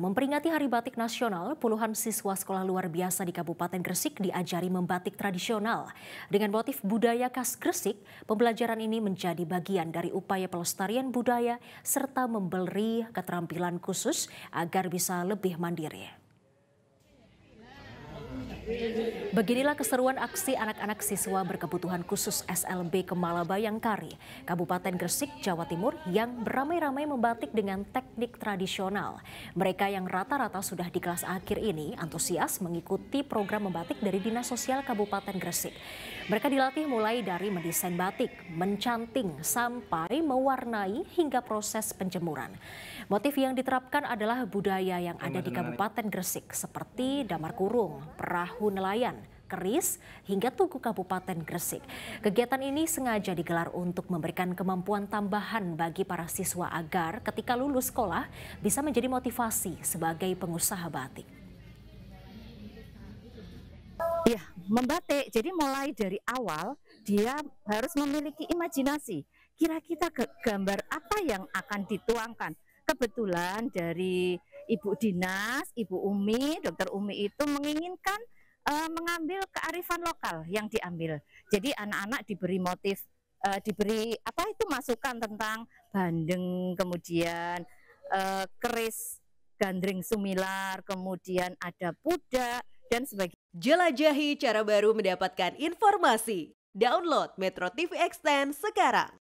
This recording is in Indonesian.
Memperingati Hari Batik Nasional, puluhan siswa sekolah luar biasa di Kabupaten Gresik diajari membatik tradisional. Dengan motif budaya khas Gresik, pembelajaran ini menjadi bagian dari upaya pelestarian budaya serta memberi keterampilan khusus agar bisa lebih mandiri. Beginilah keseruan aksi anak-anak siswa berkebutuhan khusus SLB Kemala Bayangkari, Kabupaten Gresik, Jawa Timur yang beramai-ramai membatik dengan teknik tradisional. Mereka yang rata-rata sudah di kelas akhir ini antusias mengikuti program membatik dari Dinas Sosial Kabupaten Gresik. Mereka dilatih mulai dari mendesain batik, mencanting, sampai mewarnai hingga proses penjemuran. Motif yang diterapkan adalah budaya yang ada di Kabupaten Gresik seperti damar kurung, perahu, perahu nelayan, keris, hingga tugu Kabupaten Gresik. Kegiatan ini sengaja digelar untuk memberikan kemampuan tambahan bagi para siswa agar ketika lulus sekolah bisa menjadi motivasi sebagai pengusaha batik. Ya, membatik. Jadi mulai dari awal dia harus memiliki imajinasi. Kira-kira gambar apa yang akan dituangkan? Kebetulan dari Ibu Dinas, Ibu Umi, Dokter Umi itu menginginkan uh, mengambil kearifan lokal yang diambil. Jadi anak-anak diberi motif, uh, diberi apa itu masukan tentang bandeng, kemudian uh, keris, gandring sumilar, kemudian ada puda dan sebagainya. Jelajahi cara baru mendapatkan informasi. Download Metro TV Extend sekarang.